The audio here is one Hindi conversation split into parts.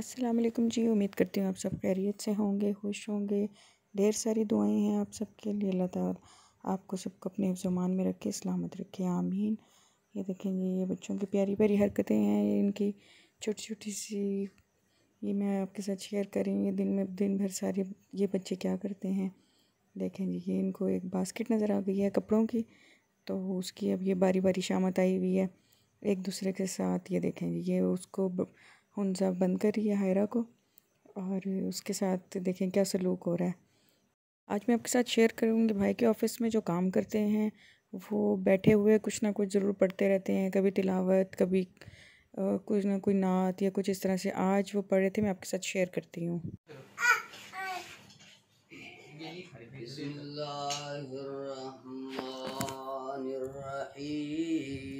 असलकम जी उम्मीद करती हूँ आप सब खैरियत से होंगे खुश होंगे ढेर सारी दुआएं हैं आप सबके लिए अल्लाह ताला आपको सबको अपने जुमान में रखे सलामत रखे आमीन ये देखेंगे ये बच्चों की प्यारी प्यारी हरकतें हैं ये इनकी छोटी छोटी सी ये मैं आपके साथ शेयर कर रही हूँ ये दिन में दिन भर सारे ये बच्चे क्या करते हैं देखें जी ये इनको एक बास्केट नज़र आ गई है कपड़ों की तो उसकी अब ये बारी बारी शामत आई हुई है एक दूसरे के साथ ये देखें जी ये उसको हंजा बंद करिए हायरा को और उसके साथ देखें क्या सलूक हो रहा है आज मैं आपके साथ शेयर करूँगी भाई के ऑफ़िस में जो काम करते हैं वो बैठे हुए कुछ ना कुछ ज़रूर पढ़ते रहते हैं कभी तिलावत कभी कुछ ना कोई नात या कुछ इस तरह से आज वो पढ़ रहे थे मैं आपके साथ शेयर करती हूँ बिस्मिल्लाहिर्रहमानिर्रहीम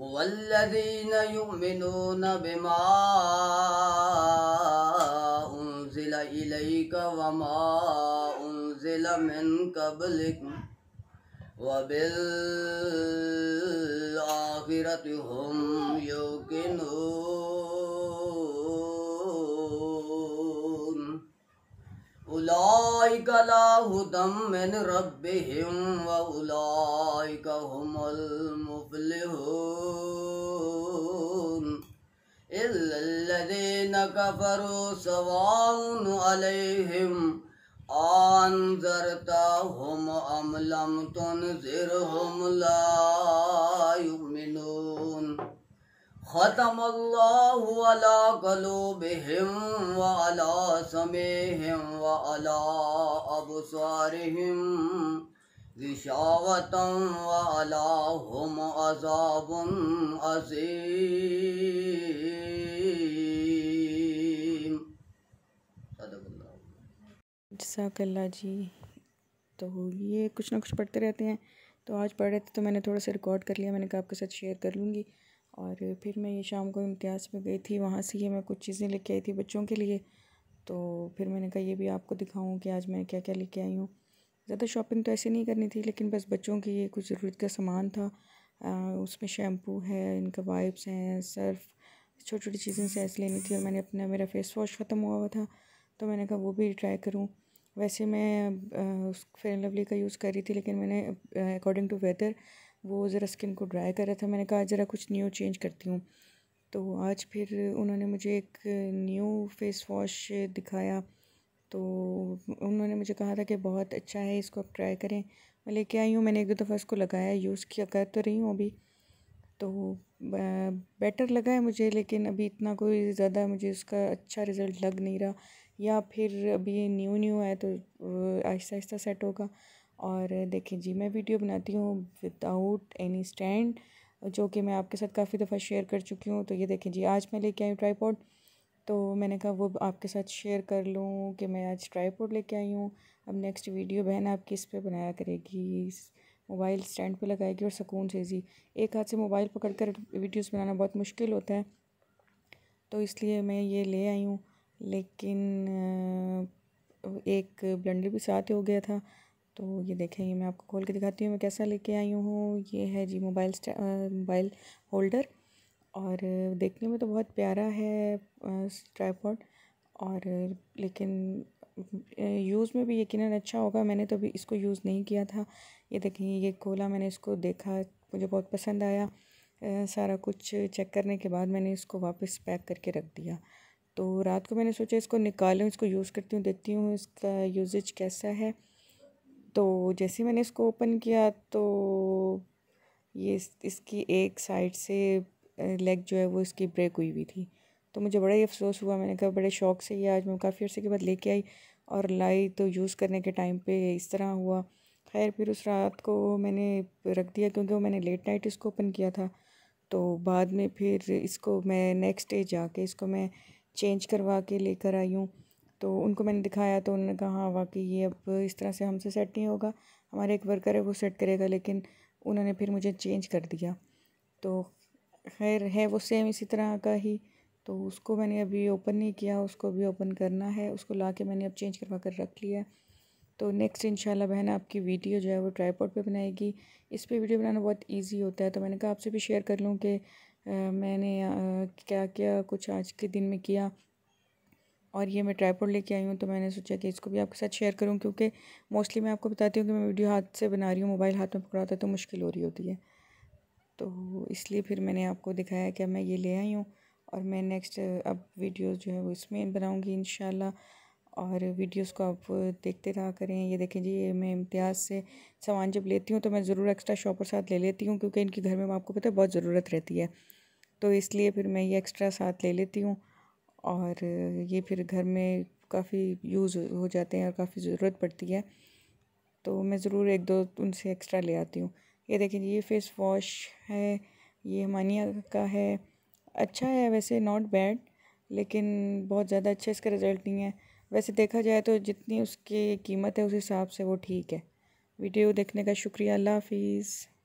والذين يؤمنون بما أنزل إليك وما أنزل من قبلك وبالآخرة هم يوقنون أولئك لا هدى من ربهم وأولئك هم المفلحون الذين كفروا سواء عليهم أنذرتهم أم لم تنذرهم لا يؤمنون ختم الله على قلوبهم وعلى سمعهم وعلى أبصارهم غشاوة وعلى هم عذاب عظيم अज्जा कल्ला जी तो ये कुछ ना कुछ पढ़ते रहते हैं तो आज पढ़ रहे थे तो मैंने थोड़ा सा रिकॉर्ड कर लिया मैंने कहा आपके साथ शेयर कर लूँगी और फिर मैं ये शाम को इम्तियाज़ में गई थी वहाँ से ये मैं कुछ चीज़ें लेके आई थी बच्चों के लिए तो फिर मैंने कहा ये भी आपको दिखाऊँ कि आज मैं क्या क्या लेके आई हूँ ज़्यादा शॉपिंग तो ऐसे नहीं करनी थी लेकिन बस बच्चों की ये कुछ ज़रूरत का सामान था उसमें शैम्पू है इनका वाइप्स हैं सर्फ छोटी छोटी चीज़ें से ऐसे लेनी थी और मैंने अपना मेरा फेस वॉश ख़त्म हुआ हुआ था तो मैंने कहा वो भी ट्राई करूँ वैसे मैं उस फेयर एंड लवली का यूज़ कर रही थी लेकिन मैंने अकॉर्डिंग टू वेदर वो ज़रा स्किन को ड्राई कर रहा था मैंने कहा ज़रा कुछ न्यू चेंज करती हूँ तो आज फिर उन्होंने मुझे एक न्यू फेस वॉश दिखाया तो उन्होंने मुझे कहा था कि बहुत अच्छा है इसको आप ट्राई करें मैं लेके आई हूँ मैंने एक दो दफ़ा इसको लगाया यूज़ किया कर तो रही हूँ अभी तो बेटर लगा है मुझे लेकिन अभी इतना कोई ज़्यादा मुझे उसका अच्छा रिज़ल्ट लग नहीं रहा या फिर अभी ये न्यू न्यू है तो आहिस्ता आहिस्ता सेट होगा और देखिए जी मैं वीडियो बनाती हूँ विदाउट एनी स्टैंड जो कि मैं आपके साथ काफ़ी दफ़ा शेयर कर चुकी हूँ तो ये देखें जी आज मैं लेके आई हूँ ट्राईपोड तो मैंने कहा वो आपके साथ शेयर कर लूँ कि मैं आज ट्राईपोड लेके आई हूँ अब नेक्स्ट वीडियो बहन आपकी इस पर बनाया करेगी मोबाइल स्टैंड पे लगाएगी और सुकून से जी एक हाथ से मोबाइल पकड़ कर वीडियोज़ बनाना बहुत मुश्किल होता है तो इसलिए मैं ये ले आई हूँ लेकिन एक ब्लेंडर भी साथ ही हो गया था तो ये देखें ये मैं आपको खोल के दिखाती हूँ मैं कैसा लेके आई हूँ ये है जी मोबाइल मोबाइल होल्डर और देखने में तो बहुत प्यारा है ट्राईपॉड और लेकिन यूज़ में भी यकीन अच्छा होगा मैंने तो अभी इसको यूज़ नहीं किया था ये देखें ये खोला मैंने इसको देखा मुझे बहुत पसंद आया सारा कुछ चेक करने के बाद मैंने इसको वापस पैक करके रख दिया तो रात को मैंने सोचा इसको निकालूँ इसको यूज़ करती हूँ देखती हूँ इसका यूजेज कैसा है तो जैसे मैंने इसको ओपन किया तो ये इस, इसकी एक साइड से लेग जो है वो इसकी ब्रेक हुई हुई थी तो मुझे बड़ा ही अफसोस हुआ मैंने कहा बड़े शौक़ से ये आज मैं काफ़ी अर्से के बाद लेके आई और लाई तो यूज़ करने के टाइम पे इस तरह हुआ खैर फिर उस रात को मैंने रख दिया क्योंकि वो मैंने लेट नाइट इसको ओपन किया था तो बाद में फिर इसको मैं नेक्स्ट डे जाके इसको मैं चेंज करवा के लेकर आई हूँ तो उनको मैंने दिखाया तो उन्होंने कहा हाँ वाकई ये अब इस तरह से हमसे सेट नहीं होगा हमारे एक वर्कर है वो सेट करेगा लेकिन उन्होंने फिर मुझे चेंज कर दिया तो खैर है वो सेम इसी तरह का ही तो उसको मैंने अभी ओपन नहीं किया उसको अभी ओपन करना है उसको ला के मैंने अब चेंज करवा कर रख लिया तो नेक्स्ट इंशाल्लाह बहन आपकी वीडियो जो है वो ट्राईपोर्ट पे बनाएगी इस पे वीडियो बनाना बहुत इजी होता है तो मैंने कहा आपसे भी शेयर कर लूँ कि मैंने क्या क्या कुछ आज के दिन में किया और ये मैं ट्राईपोर्ट लेके आई हूँ तो मैंने सोचा कि इसको भी आपके साथ शेयर करूँ क्योंकि मोस्टली मैं आपको बताती हूँ कि मैं वीडियो हाथ से बना रही हूँ मोबाइल हाथ में पकड़ाता है तो मुश्किल हो रही होती है तो इसलिए फिर मैंने आपको दिखाया कि मैं ये ले आई हूँ और मैं नेक्स्ट अब वीडियोस जो है वो इसमें बनाऊँगी इन और वीडियोस को आप देखते रहा करें ये देखें जी ये मैं इम्तियाज़ से सामान जब लेती हूँ तो मैं ज़रूर एक्स्ट्रा शॉपर साथ ले लेती हूँ क्योंकि इनके घर में आपको पता है बहुत ज़रूरत रहती है तो इसलिए फिर मैं ये एक्स्ट्रा साथ ले लेती हूँ और ये फिर घर में काफ़ी यूज़ हो जाते हैं और काफ़ी ज़रूरत पड़ती है तो मैं ज़रूर एक दो उनसे एक्स्ट्रा ले आती हूँ ये देखिए ये फेस वॉश है ये हमानिया का है अच्छा है वैसे नॉट बैड लेकिन बहुत ज़्यादा अच्छा इसका रिज़ल्ट नहीं है वैसे देखा जाए तो जितनी उसकी कीमत है उस हिसाब से वो ठीक है वीडियो देखने का शुक्रिया अल्लाह हाफिज़